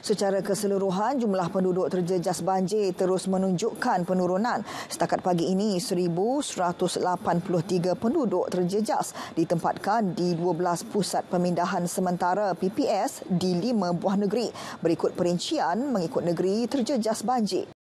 Secara keseluruhan, jumlah penduduk terjejas banjir terus menunjukkan penurunan. Setakat pagi ini, 1,183 penduduk terjejas ditempatkan di 12 pusat pemindahan sementara PPS di lima buah negeri. Berikut perincian mengikut negeri terjejas banjir.